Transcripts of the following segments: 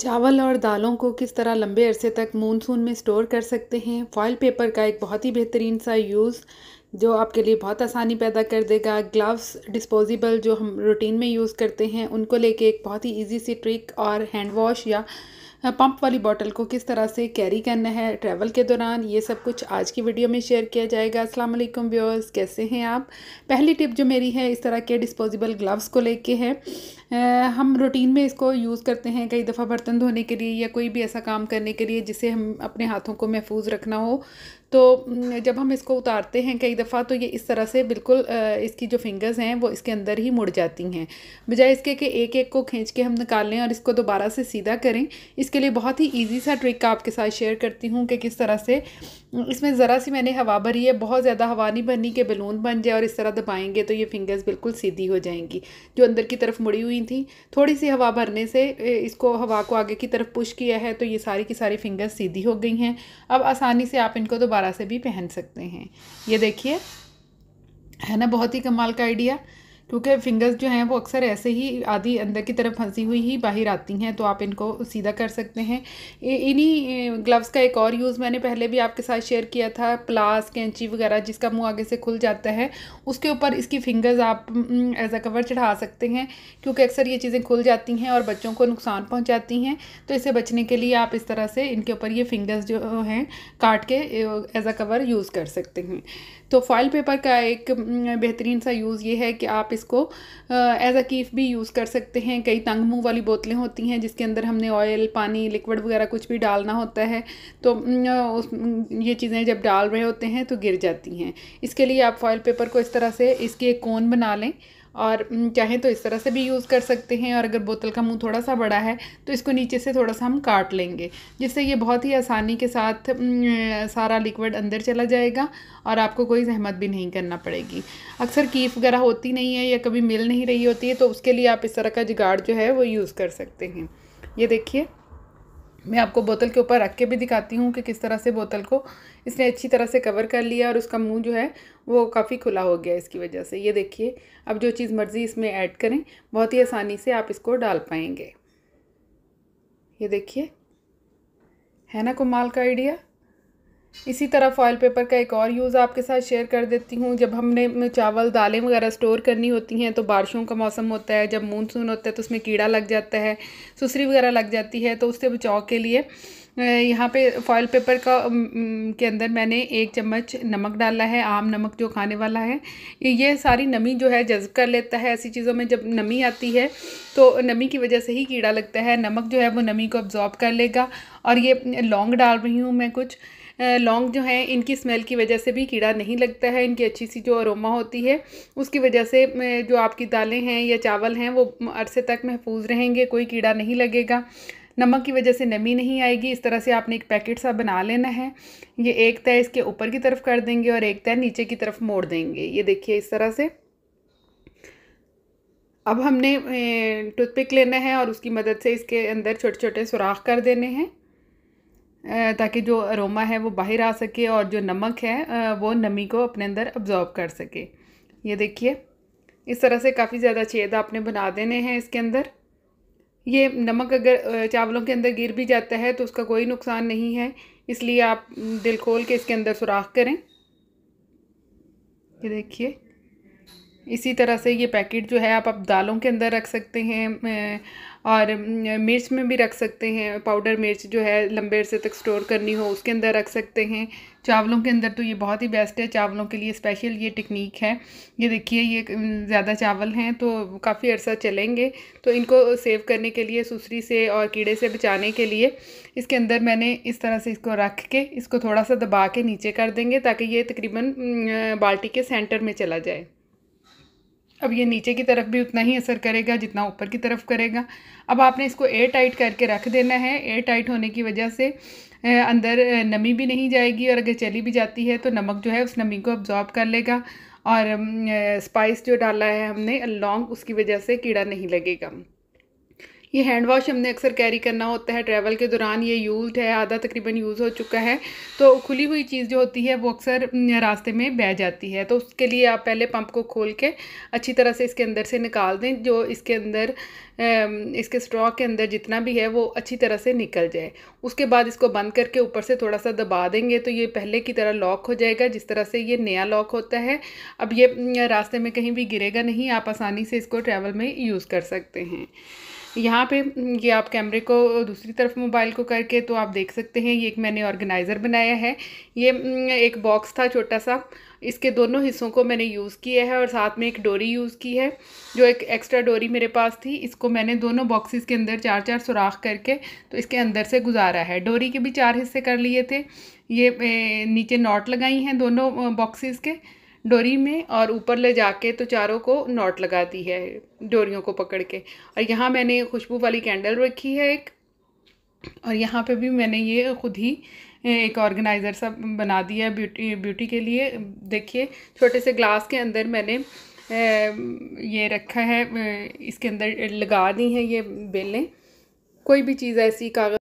चावल और दालों को किस तरह लंबे अरसे तक मानसून में स्टोर कर सकते हैं फॉइल पेपर का एक बहुत ही बेहतरीन सा यूज़ जो आपके लिए बहुत आसानी पैदा कर देगा ग्लव्स डिस्पोजेबल जो हम रूटीन में यूज़ करते हैं उनको लेके एक बहुत ही इजी सी ट्रिक और हैंड वॉश या पंप हाँ, वाली बॉटल को किस तरह से कैरी करना है ट्रैवल के दौरान ये सब कुछ आज की वीडियो में शेयर किया जाएगा अस्सलाम वालेकुम व्यूअर्स कैसे हैं आप पहली टिप जो मेरी है इस तरह के डिस्पोजेबल ग्लव्स को लेके है हम रूटीन में इसको यूज़ करते हैं कई दफ़ा बर्तन धोने के लिए या कोई भी ऐसा काम करने के लिए जिसे हम अपने हाथों को महफूज रखना हो तो जब हम इसको उतारते हैं कई दफ़ा तो ये इस तरह से बिल्कुल इसकी जो फिंगर्स हैं वो इसके अंदर ही मुड़ जाती हैं बजाय इसके कि एक एक को खींच के हम निकाल लें और इसको दोबारा से सीधा करें इसके लिए बहुत ही ईजी सा ट्रिक आपके साथ शेयर करती हूँ कि किस तरह से इसमें ज़रा सी मैंने हवा भरी है बहुत ज़्यादा हवा नहीं भरनी कि बलून बन जाए और इस तरह दबाएंगे तो ये फिंगर्स बिल्कुल सीधी हो जाएंगी जो अंदर की तरफ मुड़ी हुई थी थोड़ी सी हवा भरने से इसको हवा को आगे की तरफ पुश किया है तो ये सारी की सारी फिंगर्स सीधी हो गई हैं अब आसानी से आप इनको दोबारा दोबारा से भी पहन सकते हैं ये देखिए है ना बहुत ही कमाल का आइडिया क्योंकि फिंगर्स जो हैं वो अक्सर ऐसे ही आधी अंदर की तरफ फंसी हुई ही बाहर आती हैं तो आप इनको सीधा कर सकते हैं इन्हीं ग्लव्स का एक और यूज़ मैंने पहले भी आपके साथ शेयर किया था प्लास कैंची वगैरह जिसका मुंह आगे से खुल जाता है उसके ऊपर इसकी फिंगर्स आप एज अ कवर चढ़ा सकते हैं क्योंकि अक्सर ये चीज़ें खुल जाती हैं और बच्चों को नुकसान पहुँचाती हैं तो इससे बचने के लिए आप इस तरह से इनके ऊपर ये फिंगर्स जो हैं काट के एज अ कवर यूज़ कर सकते हैं तो फॉइल पेपर का एक बेहतरीन सा यूज़ ये है कि आप इसको एज अ कीफ भी यूज़ कर सकते हैं कई तंग मुँह वाली बोतलें होती हैं जिसके अंदर हमने ऑयल पानी लिक्विड वगैरह कुछ भी डालना होता है तो उस ये चीज़ें जब डाल रहे होते हैं तो गिर जाती हैं इसके लिए आप फॉइल पेपर को इस तरह से इसकी एक कोन बना लें और चाहें तो इस तरह से भी यूज़ कर सकते हैं और अगर बोतल का मुंह थोड़ा सा बड़ा है तो इसको नीचे से थोड़ा सा हम काट लेंगे जिससे ये बहुत ही आसानी के साथ सारा लिक्विड अंदर चला जाएगा और आपको कोई जहमत भी नहीं करना पड़ेगी अक्सर कीफ वगैरह होती नहीं है या कभी मिल नहीं रही होती है तो उसके लिए आप इस तरह का जिगाड़ जो है वो यूज़ कर सकते हैं ये देखिए मैं आपको बोतल के ऊपर रख के भी दिखाती हूँ कि किस तरह से बोतल को इसने अच्छी तरह से कवर कर लिया और उसका मुंह जो है वो काफ़ी खुला हो गया इसकी वजह से ये देखिए अब जो चीज़ मर्ज़ी इसमें ऐड करें बहुत ही आसानी से आप इसको डाल पाएंगे ये देखिए है ना कमाल का आइडिया इसी तरह फॉयल पेपर का एक और यूज़ आपके साथ शेयर कर देती हूँ जब हमने चावल दालें वगैरह स्टोर करनी होती हैं तो बारिशों का मौसम होता है जब मानसून होता है तो उसमें कीड़ा लग जाता है सुसरी वगैरह लग जाती है तो उससे बचाव के लिए यहाँ पे फॉयल पेपर का के अंदर मैंने एक चम्मच नमक डाला है आम नमक जो खाने वाला है ये सारी नमी जो है जज्ब कर लेता है ऐसी चीज़ों में जब नमी आती है तो नमी की वजह से ही कीड़ा लगता है नमक जो है वो नमी को अब्जॉर्ब कर लेगा और ये लौंग डाल रही हूँ मैं कुछ लौंग जो हैं इनकी स्मेल की वजह से भी कीड़ा नहीं लगता है इनकी अच्छी सी जो अरोमा होती है उसकी वजह से जो आपकी दालें हैं या चावल हैं वो अरसे तक महफूज रहेंगे कोई कीड़ा नहीं लगेगा नमक की वजह से नमी नहीं आएगी इस तरह से आपने एक पैकेट सा बना लेना है ये एक तय इसके ऊपर की तरफ कर देंगे और एक तय नीचे की तरफ मोड़ देंगे ये देखिए इस तरह से अब हमने टूथपिक लेना है और उसकी मदद से इसके अंदर छोटे छोटे सुराख कर देने हैं ताकि जो अरोमा है वो बाहर आ सके और जो नमक है वो नमी को अपने अंदर अब्जॉर्ब कर सके ये देखिए इस तरह से काफ़ी ज़्यादा छेद आपने बना देने हैं इसके अंदर ये नमक अगर चावलों के अंदर गिर भी जाता है तो उसका कोई नुकसान नहीं है इसलिए आप दिल खोल के इसके अंदर सुराख करें ये देखिए इसी तरह से ये पैकेट जो है आप आप दालों के अंदर रख सकते हैं और मिर्च में भी रख सकते हैं पाउडर मिर्च जो है लंबे अरसे तक स्टोर करनी हो उसके अंदर रख सकते हैं चावलों के अंदर तो ये बहुत ही बेस्ट है चावलों के लिए स्पेशल ये टेक्निक है ये देखिए ये ज़्यादा चावल हैं तो काफ़ी अरसा चलेंगे तो इनको सेव करने के लिए सुसरी से और कीड़े से बचाने के लिए इसके अंदर मैंने इस तरह से इसको रख के इसको थोड़ा सा दबा के नीचे कर देंगे ताकि ये तकरीबन बाल्टी के सेंटर में चला जाए अब ये नीचे की तरफ भी उतना ही असर करेगा जितना ऊपर की तरफ करेगा अब आपने इसको एयर टाइट करके रख देना है एयर टाइट होने की वजह से अंदर नमी भी नहीं जाएगी और अगर चली भी जाती है तो नमक जो है उस नमी को अब्जॉर्ब कर लेगा और स्पाइस जो डाला है हमने लौंग उसकी वजह से कीड़ा नहीं लगेगा ये हैंड वॉश हमने अक्सर कैरी करना होता है ट्रैवल के दौरान ये यूज है आधा तकरीबन यूज़ हो चुका है तो खुली हुई चीज़ जो होती है वो अक्सर रास्ते में बह जाती है तो उसके लिए आप पहले पंप को खोल के अच्छी तरह से इसके अंदर से निकाल दें जो इसके अंदर इसके स्ट्रॉ के अंदर जितना भी है वो अच्छी तरह से निकल जाए उसके बाद इसको बंद करके ऊपर से थोड़ा सा दबा देंगे तो ये पहले की तरह लॉक हो जाएगा जिस तरह से ये नया लॉक होता है अब ये रास्ते में कहीं भी गिरेगा नहीं आप आसानी से इसको ट्रैवल में यूज़ कर सकते हैं यहाँ पे हम्म, ये आप कैमरे को दूसरी तरफ मोबाइल को करके तो आप देख सकते हैं ये एक मैंने ऑर्गेनाइज़र बनाया है ये हम्म, एक बॉक्स था छोटा सा इसके दोनों हिस्सों को मैंने यूज़ किया है और साथ में एक डोरी यूज़ की है जो एक एक्स्ट्रा डोरी मेरे पास थी इसको मैंने दोनों बॉक्सेस के अंदर चार चार सुराख करके तो इसके अंदर से गुजारा है डोरी के भी चार हिस्से कर लिए थे ये नीचे नॉट लगाई हैं दोनों बॉक्सेस के डोरी में और ऊपर ले जाके तो चारों को नॉट लगाती है डोरियों को पकड़ के और यहाँ मैंने खुशबू वाली कैंडल रखी है एक और यहाँ पे भी मैंने ये खुद ही एक ऑर्गेनाइज़र सा बना दिया है ब्यूटी ब्यूटी के लिए देखिए छोटे से ग्लास के अंदर मैंने ये रखा है इसके अंदर लगा दी हैं ये बेलें कोई भी चीज़ ऐसी कागज़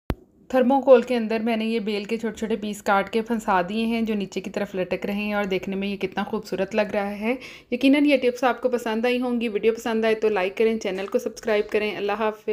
थर्मोकोल के अंदर मैंने ये बेल के छोटे छोटे पीस काट के फंसा दिए हैं जो नीचे की तरफ लटक रहे हैं और देखने में ये कितना खूबसूरत लग रहा है यकीनन ये टिप्स आपको पसंद आई होंगी वीडियो पसंद आए तो लाइक करें चैनल को सब्सक्राइब करें अल्लाह हाफि